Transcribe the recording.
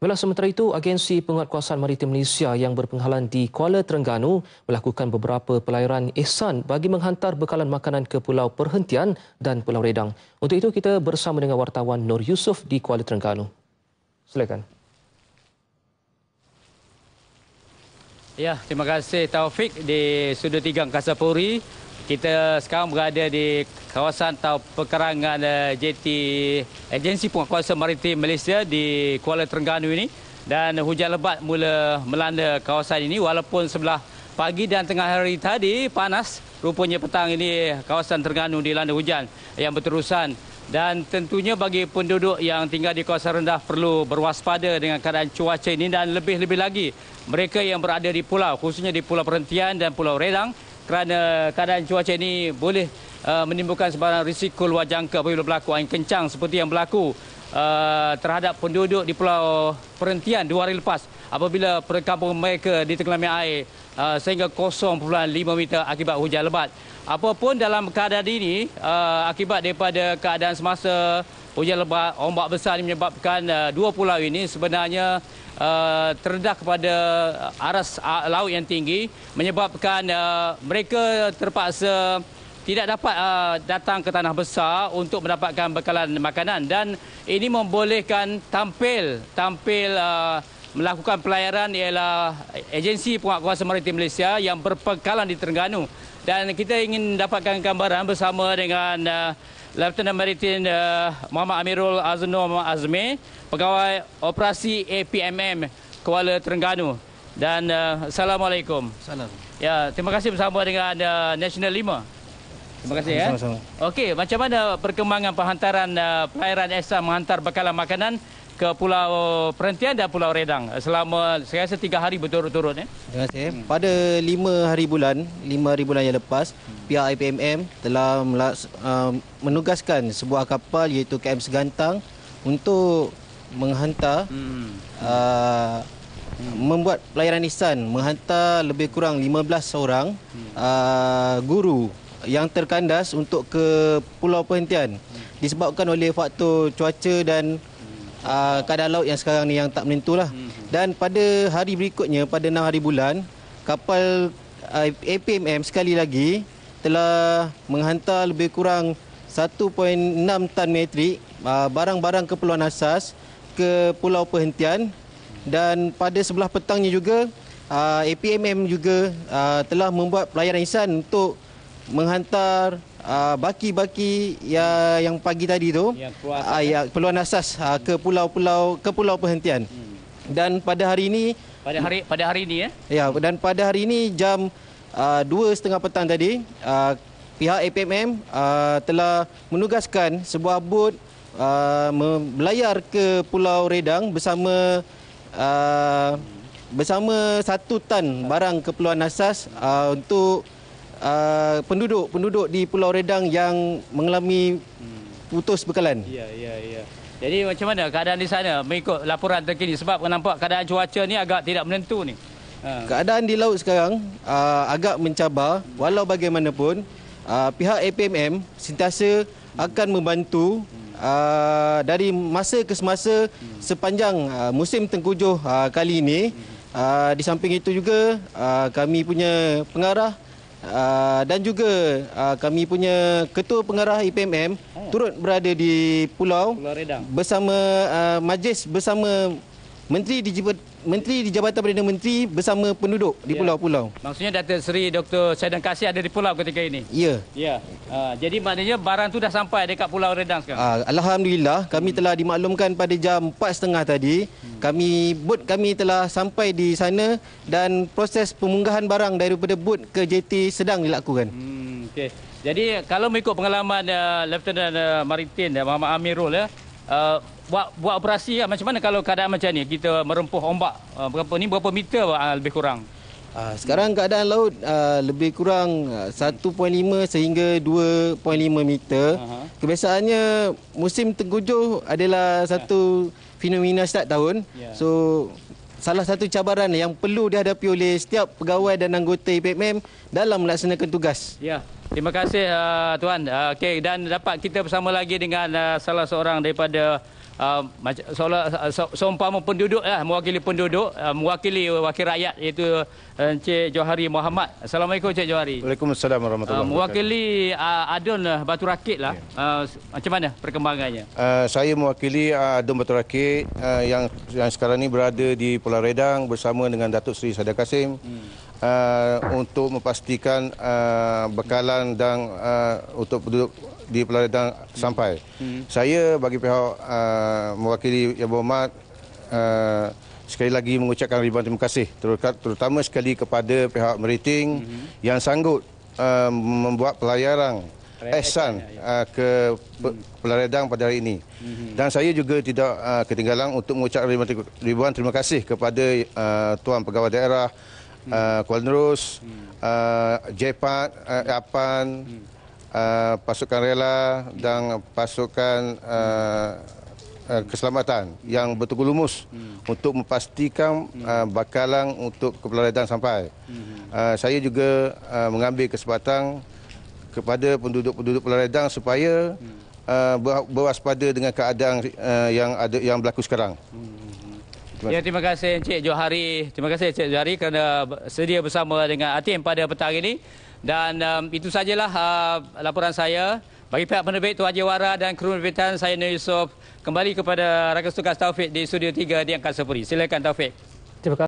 Belah sementara itu, agensi penguatkuasaan maritim Malaysia yang berpenghalan di Kuala Terengganu melakukan beberapa pelayaran ihsan bagi menghantar bekalan makanan ke Pulau Perhentian dan Pulau Redang. Untuk itu, kita bersama dengan wartawan Nur Yusof di Kuala Terengganu. Silakan. Ya, terima kasih Taufik di Sudut tiga Angkasa Puri kita sekarang berada di kawasan atau perkarangan eh, JT Agensi Penguatkuasa Maritim Malaysia di Kuala Terengganu ini dan hujan lebat mula melanda kawasan ini walaupun sebelah pagi dan tengah hari tadi panas rupanya petang ini kawasan Terengganu dilanda hujan yang berterusan dan tentunya bagi penduduk yang tinggal di kawasan rendah perlu berwaspada dengan keadaan cuaca ini dan lebih-lebih lagi mereka yang berada di pulau khususnya di Pulau Perhentian dan Pulau Redang kerana keadaan cuaca ini boleh uh, menimbulkan sebarang risiko luar jangka apabila berlaku angin kencang seperti yang berlaku uh, terhadap penduduk di Pulau Perhentian dua hari lepas apabila perkampungan mereka ditenggelam air uh, sehingga 0.5 meter akibat hujan lebat. Apapun dalam keadaan ini uh, akibat daripada keadaan semasa hujan lebat, ombak besar ini menyebabkan uh, dua pulau ini sebenarnya uh, terdedah kepada aras uh, laut yang tinggi menyebabkan uh, mereka terpaksa tidak dapat uh, datang ke tanah besar untuk mendapatkan bekalan makanan dan ini membolehkan tampil tampil uh, melakukan pelayaran ialah agensi penguatkuasa maritim Malaysia yang berpekalan di Terengganu dan kita ingin dapatkan gambaran bersama dengan uh, Lieutenant Maritim uh, Muhammad Amirul Aznur Azmi, pegawai operasi APMM Kuala Terengganu. Dan uh, Assalamualaikum. Salam. Ya, terima kasih bersama dengan uh, National 5. Terima kasih ya. Okey, macam mana perkembangan penghantaran uh, perairan Esa menghantar bekalan makanan ke Pulau Perhentian dan Pulau Redang selama saya rasa tiga hari berturut-turut. Ya. Terima kasih. Hmm. Pada lima hari bulan, lima hari bulan yang lepas, hmm. pihak IPMM telah uh, menugaskan sebuah kapal iaitu KM Segantang untuk menghantar hmm. Uh, hmm. membuat pelayaran ihsan menghantar lebih kurang 15 orang hmm. uh, guru yang terkandas untuk ke Pulau Perhentian disebabkan oleh faktor cuaca dan uh, keadaan laut yang sekarang ni yang tak menentulah. Hmm. Dan pada hari berikutnya, pada 6 hari bulan, kapal uh, ah, APMM sekali lagi telah menghantar lebih kurang 1.6 tan metrik uh, barang-barang keperluan asas ke Pulau Perhentian. Dan pada sebelah petangnya juga, uh, APMM juga uh, telah membuat pelayaran insan untuk menghantar Ah, baki-baki uh, yang yang pagi tadi tu yang keluar uh, peluang asas uh, ke pulau-pulau ke pulau perhentian hmm. dan pada hari ini pada hari pada hari ini eh? ya dan pada hari ini jam uh, 2.30 petang tadi uh, pihak APMM uh, telah menugaskan sebuah bot uh, melayar ke pulau redang bersama uh, bersama satu tan barang keperluan asas uh, untuk penduduk-penduduk uh, di Pulau Redang yang mengalami hmm. putus bekalan. Ya, ya, ya. Jadi macam mana keadaan di sana mengikut laporan terkini sebab nampak keadaan cuaca ni agak tidak menentu ni. Ha. Keadaan di laut sekarang uh, agak mencabar walau bagaimanapun uh, pihak APMM sentiasa akan membantu uh, dari masa ke semasa sepanjang uh, musim tengkujuh uh, kali ini. Hmm. Uh, di samping itu juga uh, kami punya pengarah Ah, dan juga uh, kami punya ketua pengarah IPMM oh. turut berada di pulau, pulau bersama uh, majlis bersama Menteri Digital, menteri di Jabatan Perdana Menteri bersama penduduk di ya. pulau-pulau. Ya. Maksudnya Datuk Seri Dr. Saidan Kasih ada di pulau ketika ini? Ya. ya. Uh, jadi maknanya barang tu dah sampai dekat Pulau Redang sekarang? Uh, Alhamdulillah kami hmm. telah dimaklumkan pada jam 4.30 tadi. Hmm. Kami bot kami telah sampai di sana dan proses pemunggahan barang daripada bot ke JT sedang dilakukan. Hmm, okay. Jadi kalau mengikut pengalaman uh, Lieutenant uh, Maritin uh, Muhammad Amirul ya, uh, buat buat operasi lah. macam mana kalau keadaan macam ni kita merempuh ombak uh, berapa ni berapa meter uh, lebih kurang uh, sekarang keadaan laut uh, lebih kurang 1.5 uh, sehingga 2.5 meter uh-huh. kebiasaannya musim tengujuh adalah ya. satu uh fenomena setiap tahun yeah. so Salah satu cabaran yang perlu dihadapi oleh setiap pegawai dan anggota IPMM dalam melaksanakan tugas. Ya. Terima kasih uh, tuan. Uh, Okey dan dapat kita bersama lagi dengan uh, salah seorang daripada uh, so, so, so, so umpama penduduk lah, mewakili penduduk, uh, mewakili wakil rakyat iaitu Encik Johari Muhammad. Assalamualaikum Encik Johari. Waalaikumsalam warahmatullahi ah, wabarakatuh. Mewakili uh, adun uh, Batu Rakit lah. Yeah. Ya. Uh, macam mana perkembangannya? Uh, saya mewakili uh, adun Batu Rakit uh, yang yang sekarang ni berada di Pulau Redang bersama dengan Datuk Seri Sadar Kasim. Hmm. Uh, untuk memastikan uh, bekalan dan uh, untuk penduduk di Pulau Redang hmm. sampai. Hmm. Saya bagi pihak uh, mewakili Yang Berhormat uh, sekali lagi mengucapkan ribuan terima kasih terutama sekali kepada pihak meriting mm-hmm. yang sanggup uh, membuat pelayaran ehsan ya. uh, ke mm-hmm. pelaredang pada hari ini mm-hmm. dan saya juga tidak uh, ketinggalan untuk mengucapkan ribuan, ribuan terima kasih kepada uh, tuan pegawai daerah mhm. Uh, Kuala Nerus, hmm. uh, JPAT, uh, mhm. APAN, hmm. uh, pasukan rela dan pasukan uh, Eh, keselamatan yang betul-betul lumus hmm. untuk memastikan uh, bakalan untuk kepelaratan sampai. Hmm. Uh, saya juga uh, mengambil kesempatan kepada penduduk-penduduk pelaratan supaya uh, berwaspada dengan keadaan uh, yang ada yang berlaku sekarang. Hmm. Ya, terima kasih Encik Johari. Terima kasih Encik Johari kerana sedia bersama dengan Atim pada petang ini. Dan um, itu sajalah uh, laporan saya. Bagi pihak penerbit Tuan Haji Wara dan kru penerbitan saya Nur Yusof kembali kepada rakan tugas Taufik di Studio 3 di Angkasa Puri. Silakan Taufik. Terima kasih.